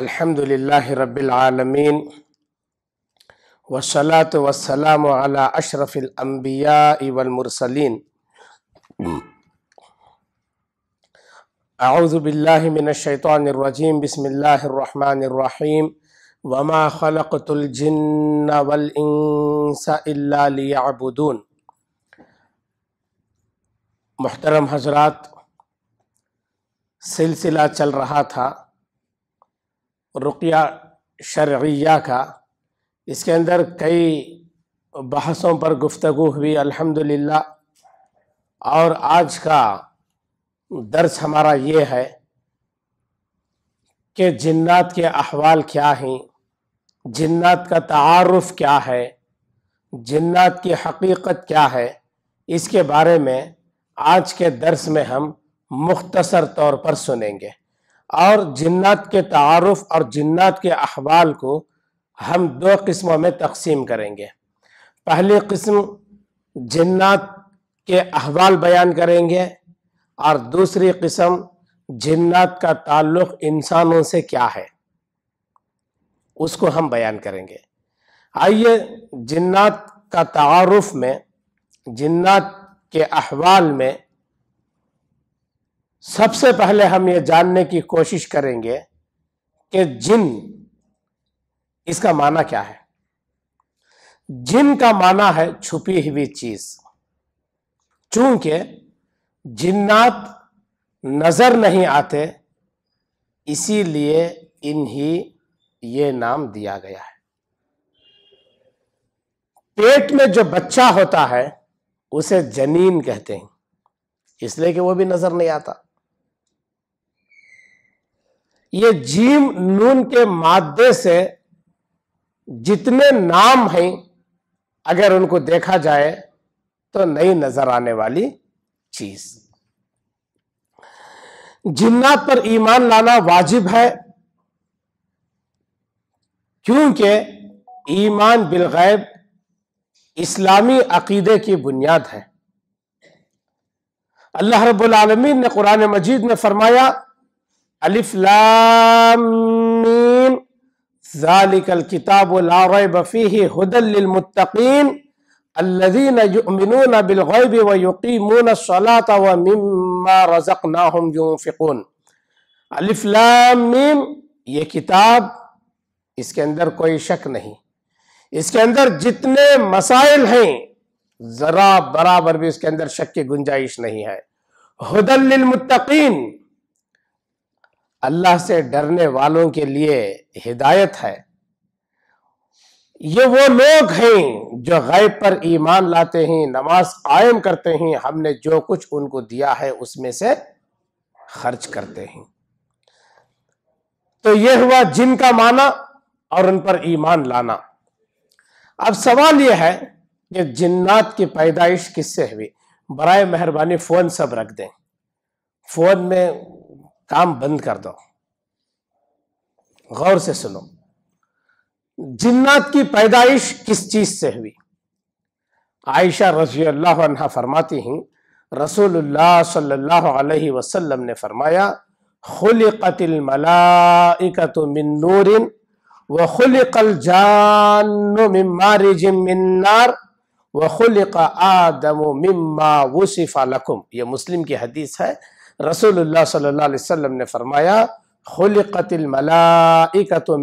अल्हम्दुलिल्लाह रब्बिल आलमीन वसलात वसलाम अला अशरफिल अम्बिया वल मुरसलीन अऊज़ु बिल्लाहि मिनश शैतानिर रजीम बिस्मिल्लाहिर रहमानिर रहीम वमा खलक़तुल जिन्न वल इंसा इल्ला लियअबुदून मोहतरम हजरात सिलसिला चल रहा था रुकिया शर्या का इसके अंदर कई बहसों पर गुफ्तु हुई अल्हम्दुलिल्लाह और आज का दर्स हमारा ये है कि जन्नात के अहवाल क्या हैं जन्नात का तारफ़ क्या है जन्नात की हकीकत क्या है इसके बारे में आज के दर्स में हम मुख्तसर तौर पर सुनेंगे और जन्नात के तारफ़ और जन्नात के अहवाल को हम दो किस्मों में तकसीम करेंगे पहली किस्म जन्नात के अहवाल बयान करेंगे और दूसरी किस्म जन्त का ताल्लुक़ इंसानों से क्या है उसको हम बयान करेंगे आइए जन्त का तारफ़ में जन्नात के अहवाल में सबसे पहले हम ये जानने की कोशिश करेंगे कि जिन इसका माना क्या है जिन का माना है छुपी हुई चीज चूंकि जिन्नात नजर नहीं आते इसीलिए इन्हीं ये नाम दिया गया है पेट में जो बच्चा होता है उसे जनीन कहते हैं इसलिए कि वो भी नजर नहीं आता ये जीम नून के मादे से जितने नाम हैं अगर उनको देखा जाए तो नई नजर आने वाली चीज जिन्नात पर ईमान लाना वाजिब है क्योंकि ईमान बिलगैब इस्लामी अकीदे की बुनियाद है अल्लाह रब्बुल ने कुरान मजीद में फरमाया अलिफ जालिकल किताब बफ़ी हुदलमतकीन अल्लजीन युमिनून बिलग़ैब व युकीमून सलात व मिम्मा रज़क़नाहुम युनफ़िक़ून अलिफ ये किताब इसके अंदर कोई शक नहीं इसके अंदर जितने मसाइल हैं ज़रा बराबर भी इसके अंदर शक की गुंजाइश नहीं है हुदलमतकीन अल्लाह से डरने वालों के लिए हिदायत है ये वो लोग हैं जो गैब पर ईमान लाते हैं नमाज कायम करते हैं हमने जो कुछ उनको दिया है उसमें से खर्च करते हैं तो यह हुआ जिनका माना और उन पर ईमान लाना अब सवाल यह है कि जिन्नात की पैदाइश किससे हुई बरए मेहरबानी फ़ोन सब रख दें फ़ोन में काम बंद कर दो गौर से सुनो जिन्नात की पैदाइश किस चीज से हुई आयशा रजी अल्लाह अनहा फरमाती हैं रसूलुल्लाह सल्लल्लाहु अलैहि वसल्लम ने फरमाया खुलिकतिल मलाइकतु मिन नूरिन व खुलिकल जानु मिन मारिज मिन नार व खुलिक आदमु मिम्मा वुसिफा लकुम ये मुस्लिम की हदीस है रसूल सल्ला ने फरमाया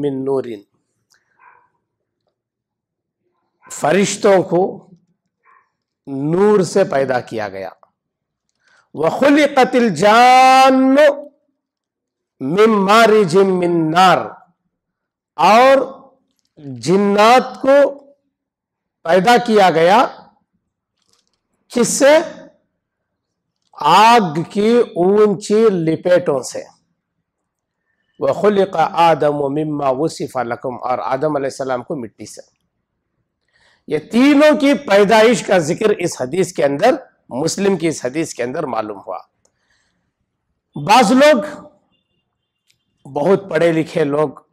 मिन नूरिन फरिश्तों को नूर से पैदा किया गया वह कतिल जान मिम मारी जिम मिन्नार और जिन्नात को पैदा किया गया किससे आग की ऊंची लिपेटों से खुल का आदम मम्मा वसीफ़ा लकुम और आदम सलाम को मिट्टी से ये तीनों की पैदाइश का जिक्र इस हदीस के अंदर मुस्लिम की इस हदीस के अंदर मालूम हुआ बाज लोग बहुत पढ़े लिखे लोग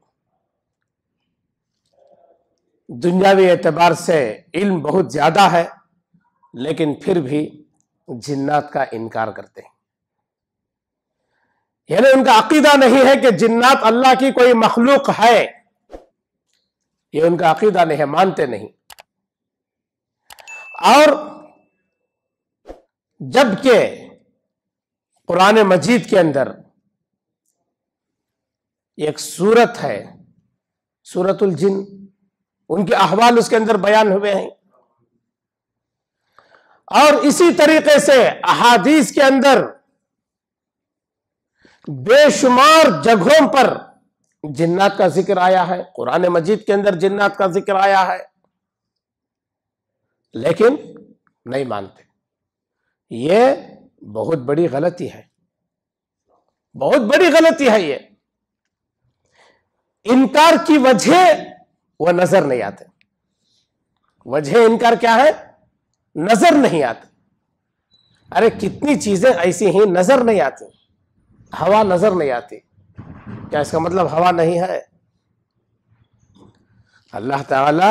दुनियावी एतबार से इल्म बहुत ज़्यादा है लेकिन फिर भी जिन्नात का इनकार करते हैं यानी उनका अकीदा नहीं है कि जिन्नात अल्लाह की कोई मखलूक है ये उनका अकीदा नहीं है मानते नहीं और जबकि पुराने मजीद के अंदर एक सूरत है सूरतुल जिन उनके अहवाल उसके अंदर बयान हुए हैं और इसी तरीके से अहादीस के अंदर बेशुमार जगहों पर जिन्नात का जिक्र आया है कुरान मजीद के अंदर जिन्नात का जिक्र आया है लेकिन नहीं मानते ये बहुत बड़ी गलती है बहुत बड़ी गलती है ये इनकार की वजह वह नजर नहीं आते वजह इनकार क्या है नजर नहीं आती अरे कितनी चीजें ऐसी हैं नजर नहीं आती हवा नजर नहीं आती क्या इसका मतलब हवा नहीं है अल्लाह ताला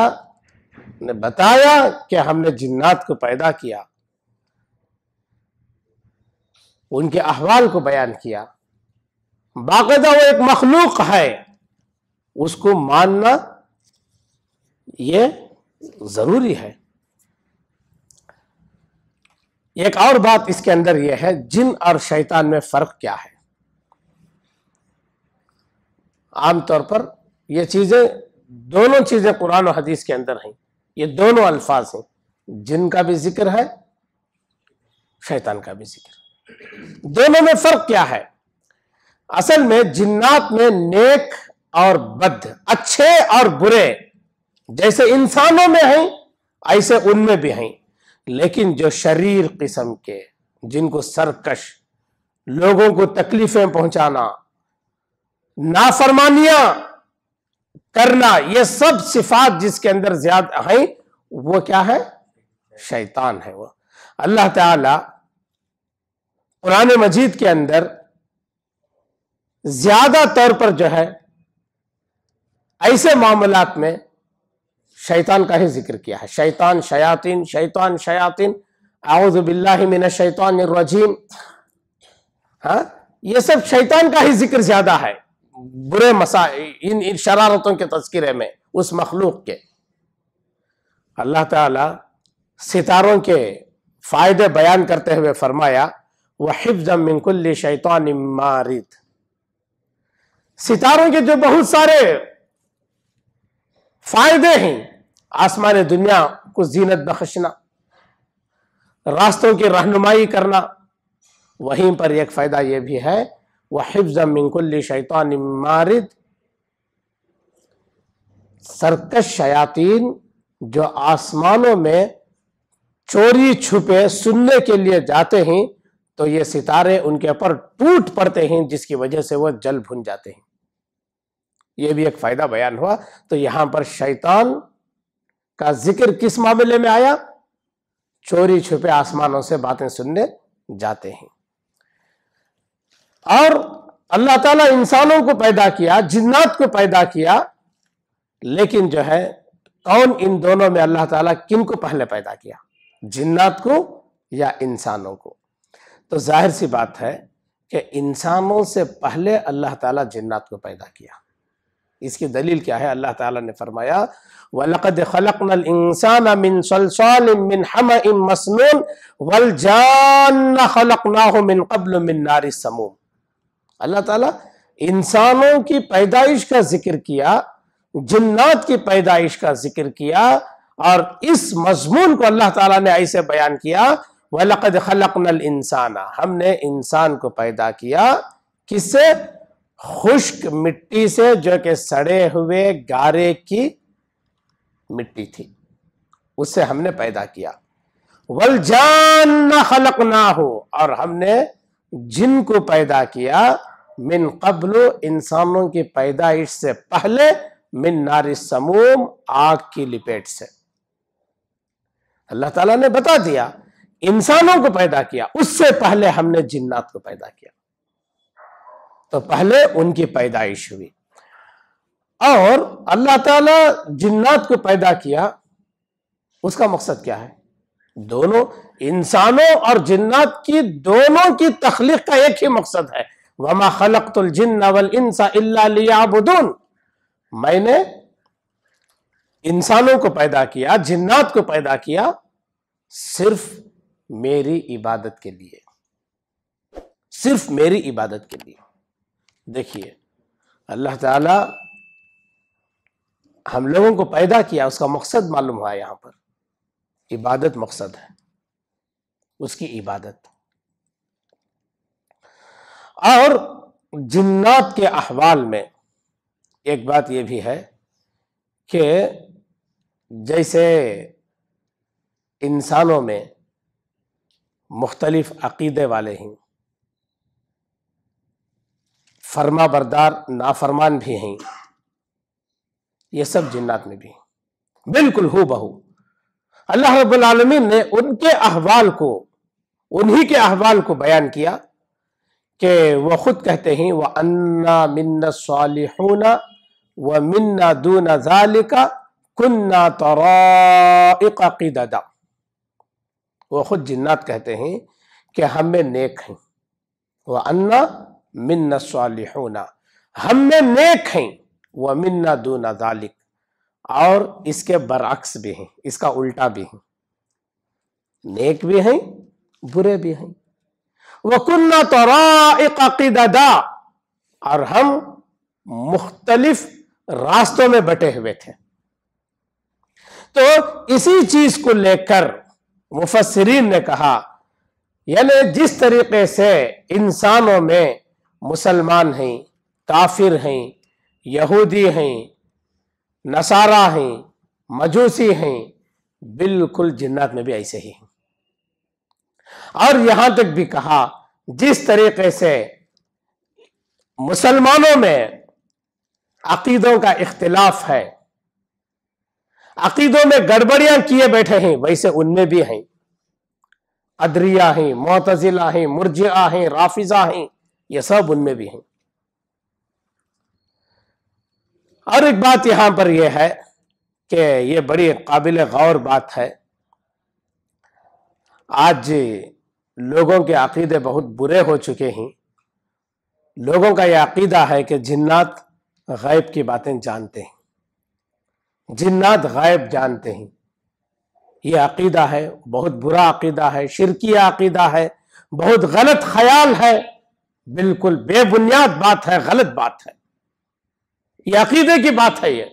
ने बताया कि हमने जिन्नात को पैदा किया उनके अहवाल को बयान किया बाकायदा वो एक मखलूक है उसको मानना ये जरूरी है एक और बात इसके अंदर यह है जिन और शैतान में फर्क क्या है आमतौर पर यह चीजें दोनों चीजें कुरान और हदीस के अंदर हैं ये दोनों अल्फाज हैं जिन का भी जिक्र है शैतान का भी जिक्र दोनों में फर्क क्या है असल में जिन्नात में नेक और बद अच्छे और बुरे जैसे इंसानों में हैं ऐसे उनमें भी हैं लेकिन जो शरीर किस्म के जिनको सरकश लोगों को तकलीफें पहुंचाना नाफरमानियां करना ये सब सिफात जिसके अंदर ज्यादा है वो क्या है शैतान है वो अल्लाह ताला कुरान मजीद के अंदर ज्यादा तौर पर जो है ऐसे मामलात में शैतान का ही जिक्र किया है शैतान शयातिन शैतान शयातिन आउज बिल्ला शैतान रजीम हाँ ये सब शैतान का ही जिक्र ज्यादा है बुरे मसा इन, इन शरारतों के तस्करे में उस मखलूक के अल्लाह ताला सितारों के फायदे बयान करते हुए फरमाया वह हिफ्ज शैतान इमारित सितारों के जो बहुत सारे फायदे हैं आसमान दुनिया को जीनत बख्शना रास्तों की रहनुमाई करना वहीं पर एक फ़ायदा यह भी है वह हिफ्ज मिंकुल्ली शैतान मारिद सरकश शयातीन जो आसमानों में चोरी छुपे सुनने के लिए जाते हैं तो ये सितारे उनके ऊपर टूट पड़ते हैं जिसकी वजह से वो जल भुन जाते हैं ये भी एक फायदा बयान हुआ तो यहां पर शैतान का जिक्र किस मामले में आया चोरी छुपे आसमानों से बातें सुनने जाते हैं और अल्लाह ताला इंसानों को पैदा किया जिन्नात को पैदा किया लेकिन जो है कौन इन दोनों में अल्लाह ताला किन को पहले पैदा किया जिन्नात को या इंसानों को तो जाहिर सी बात है कि इंसानों से पहले अल्लाह ताला जिन्नात को पैदा किया इसकी दलील क्या है अल्लाह ताला ने फरमाया वलकद खलकनल इंसान मिन सलसाल मिन हमइम मसनून वल जान खलकनाहु मिन कब्ल मिन नारि समूम अल्लाह ताला इंसानों की पैदाइश का जिक्र किया जिन्नात की पैदाइश का जिक्र किया और इस मजमून को अल्लाह ताला ने ऐसे बयान किया वलकद खलकनल इंसाना हमने इंसान को पैदा किया किससे खुश्क मिट्टी से जो कि सड़े हुए गारे की मिट्टी थी उससे हमने पैदा किया वल जान न खलक ना हो और हमने जिन को पैदा किया मिन कबलो इंसानों की पैदाइश से पहले मिन नारी समूम आग की लिपेट से अल्लाह ताला ने बता दिया इंसानों को पैदा किया उससे पहले हमने जिन्नात को पैदा किया तो पहले उनकी पैदाइश हुई और अल्लाह ताला जिन्नात को पैदा किया उसका मकसद क्या है दोनों इंसानों और जिन्नात की दोनों की तखलीक का एक ही मकसद है वमा खलकतुलजिन्नवल इंसा इल्लाबुदून मैंने इंसानों को पैदा किया जिन्नात को पैदा किया सिर्फ मेरी इबादत के लिए सिर्फ मेरी इबादत के लिए देखिए अल्लाह ताला हम लोगों को पैदा किया उसका मकसद मालूम हुआ यहाँ पर इबादत मकसद है उसकी इबादत और जिन्नात के अहवाल में एक बात यह भी है कि जैसे इंसानों में मुख्तलिफ अकीदे वाले हैं फरमा बरदार नाफरमान भी हैं ये सब जिन्नात में भी बिल्कुल हो बहू अल्लाह रबालमीन ने उनके अहवाल को उन्हीं के अहवाल को बयान किया कि वह खुद कहते हैं वह अन्ना मिन्ना होना व मिन्ना दूना जालिका कुन्ना तौरा वह खुद जिन्नात कहते हैं कि हमें नेक हैं वह अन्ना मिन्ना होना हम में नेक हैं व मिन्ना दो नजालिक और इसके बरअक्स भी हैं इसका उल्टा भी है नेक भी हैं बुरे भी हैं वकुन्ना तो और हम मुख्तलिफ रास्तों में बटे हुए थे तो इसी चीज को लेकर मुफसरीन ने कहा यानी जिस तरीके से इंसानों में मुसलमान हैं काफिर हैं यहूदी हैं नसारा हैं मजूसी हैं बिल्कुल जिन्नात में भी ऐसे ही हैं और यहां तक भी कहा जिस तरीके से मुसलमानों में अकीदों का इख्तिलाफ है अकीदों में गड़बड़ियां किए बैठे हैं वैसे उनमें भी हैं अदरिया हैं मोतजिला हैं मुरजिया हैं राफिजा हैं ये सब उनमें भी हैं और एक बात यहां पर यह है कि यह बड़ी काबिल गौर बात है आज लोगों के अकीदे बहुत बुरे हो चुके हैं लोगों का यह अकीदा है कि जिन्नात गायब की बातें जानते हैं जिन्नात गायब जानते हैं यह अकीदा है बहुत बुरा अकीदा है शिरकी अकीदा है बहुत गलत ख्याल है बिल्कुल बेबुनियाद बात है गलत बात है यह अकीदे की बात है ये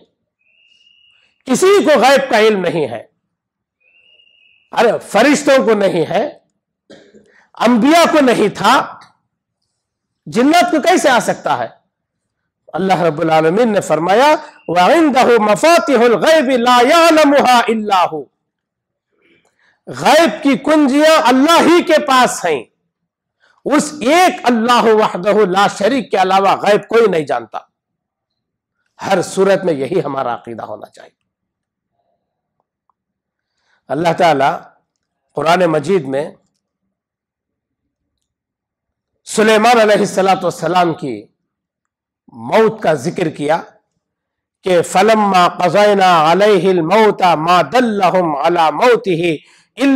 किसी को गैब का इल्म नहीं है अरे फरिश्तों को नहीं है अंबिया को नहीं था जिन्नत को कैसे आ सकता है अल्लाह रब्बुल आलमीन ने फरमाया वह मफातिहुल गैब गैब की कुंजियां अल्लाह ही के पास हैं उस एक अल्लाह ला शरीक के अलावा गैब कोई नहीं जानता हर सूरत में यही हमारा अकीदा होना चाहिए अल्लाह ताला कुरान मजीद में सुलेमान सलाम की मौत का जिक्र किया कि फलमा कजैना मा अला ही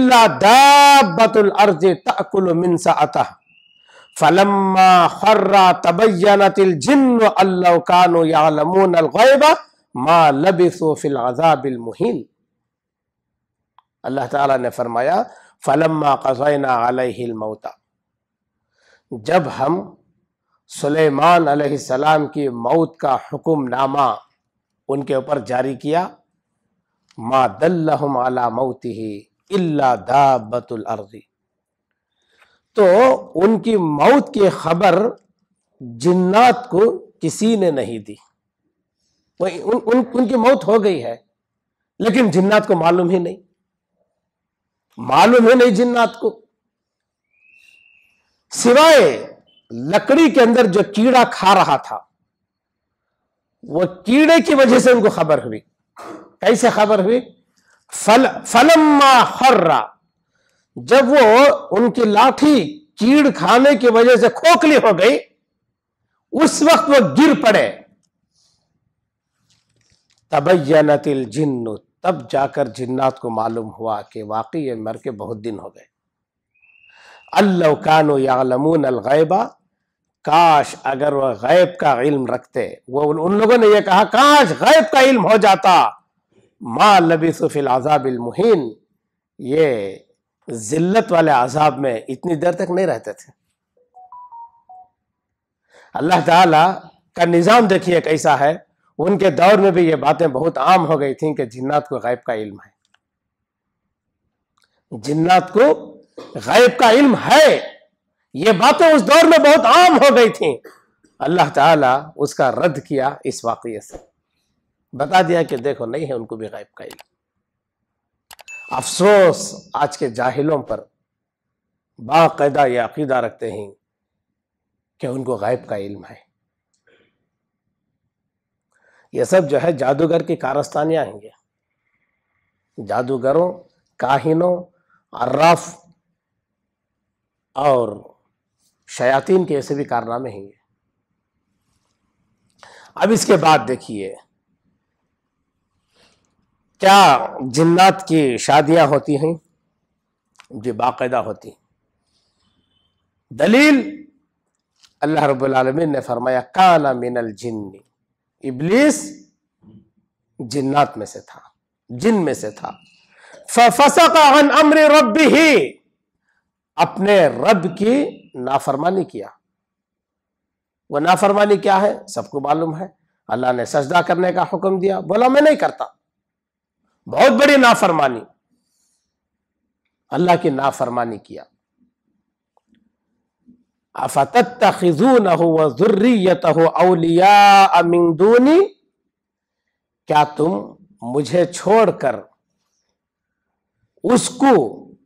दाबतुल अर्ज ने फरमाया जब हम सुलेमान अलैहिस्सलाम की मौत का नामा उनके ऊपर जारी किया मा दल्लहुम अला मौती ही इल्ला दाबतुल अर्जी तो उनकी मौत की खबर जिन्नात को किसी ने नहीं दी उन, उन, उनकी मौत हो गई है लेकिन जिन्नात को मालूम ही नहीं मालूम ही नहीं जिन्नात को सिवाय लकड़ी के अंदर जो कीड़ा खा रहा था वो कीड़े की वजह से उनको खबर हुई कैसे खबर हुई फल फलम्मा हर्रा जब वो उनकी लाठी कीड़ खाने की वजह से खोखली हो गई उस वक्त वो गिर पड़े तबैया जिन्नु तब जाकर जिन्नात को मालूम हुआ कि वाकई ये मर के बहुत दिन हो गए अल्लाकान यालमून अलगैबा काश अगर वह गैब का इल्म रखते वो उन लोगों ने यह कहा काश गैब का इल्म हो जाता माँ लबी सुफिल आजाबिल मुहिन ये जिल्लत वाले आजाब में इतनी देर तक नहीं रहते थे अल्लाह ताला का निज़ाम देखिए कैसा है उनके दौर में भी ये बातें बहुत आम हो गई थी कि जिन्नात को गैब का इल्म है जिन्नात को गैब का इल्म है ये बातें उस दौर में बहुत आम हो गई थी अल्लाह ताला उसका रद्द किया इस वाक्य से बता दिया कि देखो नहीं है उनको भी गैब का इल्म अफसोस आज के जाहिलों पर बाकायदा यह अकीदा रखते हैं कि उनको गायब का इल्म है ये सब जो है जादूगर की कारस्तानियाँ हैं जादूगरों काहिनों अर्राफ और शयातीन के ऐसे भी कारनामे हैं अब इसके बाद देखिए क्या जिन्नात की शादियां होती हैं जो बाकायदा होती दलील अल्लाह रबालमीन ने फरमाया काना मिनल जिन्नी इबलीस जिन्नात में से था जिन में से था फसकान अमर रब ही अपने रब की नाफरमानी किया वो नाफरमानी क्या है सबको मालूम है अल्लाह ने सजदा करने का हुक्म दिया बोला मैं नहीं करता बहुत बड़ी नाफरमानी अल्लाह की नाफरमानी किया अफतत तखिजू न हो जुर्रियत हो अलिया अमिंदूनी क्या तुम मुझे छोड़कर उसको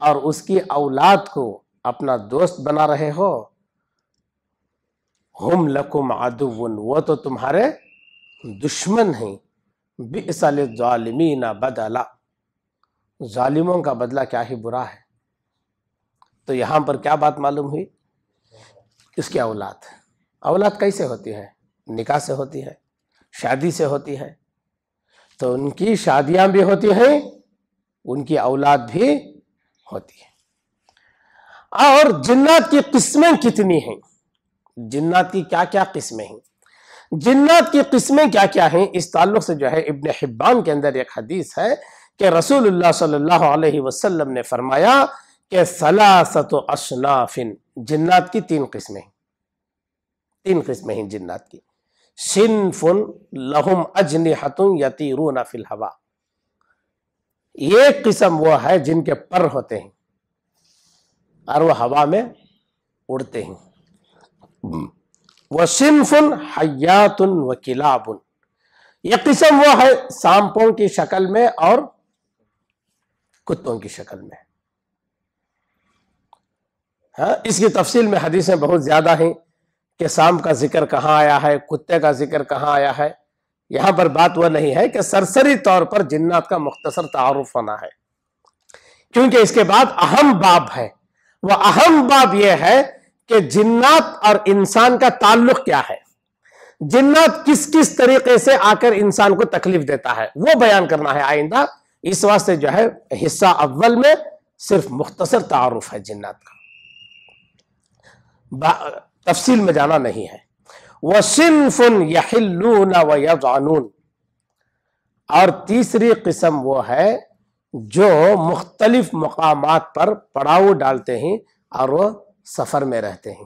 और उसकी औलाद को अपना दोस्त बना रहे हो हम लकुम आदुवन वो तो तुम्हारे दुश्मन हैं बिसल बदला ालिमों का बदला क्या ही बुरा है तो यहाँ पर क्या बात मालूम हुई इसकी औलाद औलाद कैसे होती है निकाह से होती है शादी से होती है तो उनकी शादियाँ भी होती हैं उनकी औलाद भी होती है और जिन्नात की किस्में कितनी हैं जिन्नात की क्या क्या किस्में हैं जिन्नात की किस्में क्या क्या हैं इस ताल्लुक से जो है इबन हिब्बान के अंदर एक हदीस है कि रसूलुल्लाह सल्लल्लाहु अलैहि वसल्लम ने फरमाया कि सलासत अशनाफिन जिन्नात की तीन किस्में तीन किस्में हैं जिन्नात की सिनफुन लहुम अजनिहतुन यतीरूना फिल हवा ये किस्म वो है जिनके पर होते हैं और वो हवा में उड़ते हैं वसिनफुन सिनफुन हयातुन वकिलाबुन यह किस्म वो है सांपों की शक्ल में और कुत्तों की शक्ल में हाँ इसकी तफसील में हदीसें बहुत ज़्यादा हैं कि सांप का जिक्र कहाँ आया है कुत्ते का जिक्र कहाँ आया है यहां पर बात वह नहीं है कि सरसरी तौर पर जिन्नात का मुख्तसर तारुफ होना है क्योंकि इसके बाद अहम बाब है वह अहम बाब यह है कि जिन्नात और इंसान का ताल्लुक क्या है जिन्नात किस किस तरीके से आकर इंसान को तकलीफ देता है वो बयान करना है आइंदा इस वास्ते जो है हिस्सा अव्वल में सिर्फ मुख्तसर तारुफ है जिन्नात का तफसील में जाना नहीं है वह सिनफुन यहिल्लून व और तीसरी किस्म वो है जो मुख्तलिफ मकाम पर पड़ाव डालते हैं और वह सफ़र में रहते हैं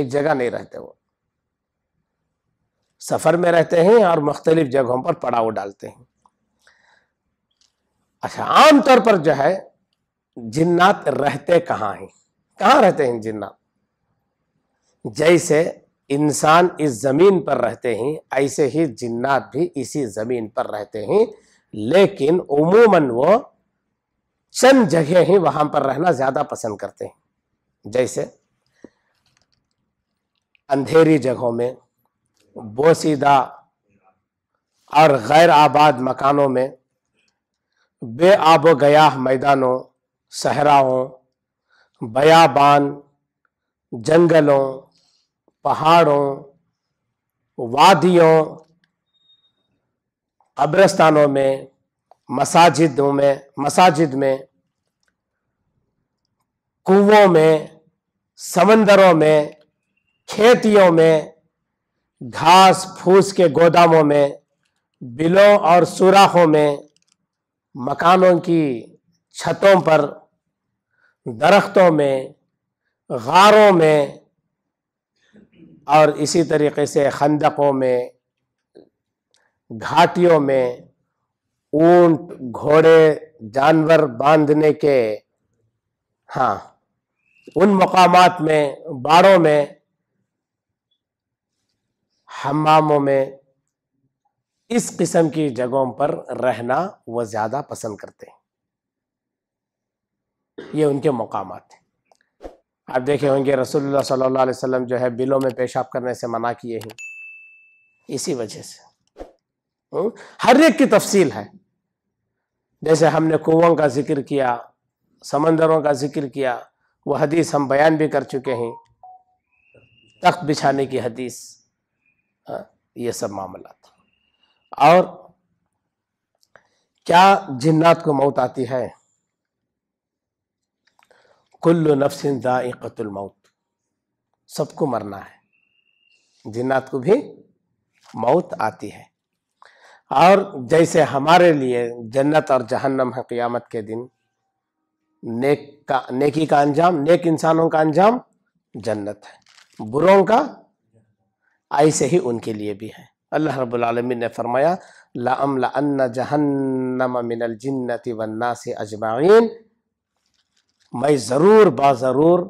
एक जगह नहीं रहते वो सफ़र में रहते हैं और मुख्तलिफ़ जगहों पर पड़ाव डालते हैं अच्छा आमतौर पर जो है जिन्नात रहते कहाँ हैं कहाँ रहते हैं जिन्नात जैसे इंसान इस ज़मीन पर रहते हैं ऐसे ही जिन्नात भी इसी ज़मीन पर रहते हैं लेकिन उमूमन वो चंद जगह ही वहां पर रहना ज़्यादा पसंद करते हैं जैसे अंधेरी जगहों में बोसीदा और गैर आबाद मकानों में बेआब गया मैदानों सहराओं बयाबान जंगलों पहाड़ों वादियों कब्रस्तानों में मसाजिदों में मसाजिद में कुओं में समंदरों में खेतियों में घास फूस के गोदामों में बिलों और सुराखों में मकानों की छतों पर दरख्तों में गारों में और इसी तरीके से खंदकों में घाटियों में ऊंट घोड़े जानवर बांधने के हाँ उन मकाम में बाड़ों में हमामों में इस किस्म की जगहों पर रहना वह ज़्यादा पसंद करते हैं ये उनके मकाम हैं आप देखे होंगे रसोल्ला सल्ला अलैहि जो है बिलों में पेशाब करने से मना किए हैं इसी वजह से हम्म? हर एक की तफसील है जैसे हमने कुओं का जिक्र किया समंदरों का जिक्र किया वह हदीस हम बयान भी कर चुके हैं तख्त बिछाने की हदीस हाँ, ये सब मामला था और क्या जिन्नात को मौत आती है कुल्लु नफ्सिन दाइकतुल मौत सबको मरना है जिन्नात को भी मौत आती है और जैसे हमारे लिए जन्नत और जहन्नम है क़ियामत के दिन नेक का नेकी का अंजाम नेक इंसानों का अंजाम जन्नत है बुरों का ऐसे ही उनके लिए भी है अल्लाह रबालमीन ने फरमाया लाम लन्ना जहन्नम मिनल जन्नति वन्ना से अजमाइन मैं ज़रूर बाज़रूर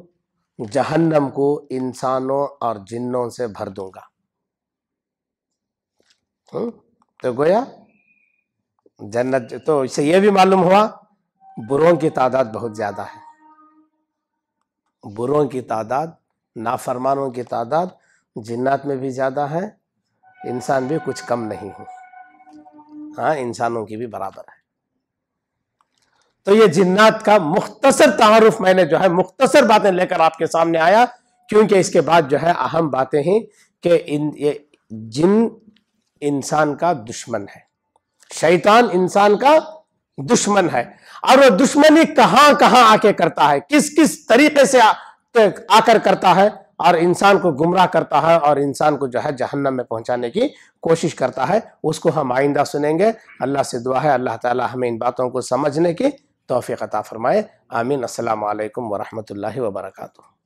जहन्नम को इंसानों और जिन्नों से भर दूंगा हम्म, तो गोया जन्नत तो इससे यह भी मालूम हुआ बुरों की तादाद बहुत ज़्यादा है बुरों की तादाद नाफरमानों की तादाद जिन्नात में भी ज़्यादा है इंसान भी कुछ कम नहीं है हाँ इंसानों की भी बराबर है तो ये जिन्नात का मुख्तसर तारफ मैंने जो है मुख्तसर बातें लेकर आपके सामने आया क्योंकि इसके बाद जो है अहम बातें हैं कि इन ये जिन इंसान का दुश्मन है शैतान इंसान का दुश्मन है और वो दुश्मनी कहां कहां आके करता है किस किस तरीके से आ, आकर करता है और इंसान को गुमराह करता है और इंसान को जो है जहन्नम में पहुंचाने की कोशिश करता है उसको हम आइंदा सुनेंगे अल्लाह से दुआ है अल्लाह ताला हमें इन बातों को समझने की तोफ़ी अता फरमाए आमीन असल वरहमल वर्का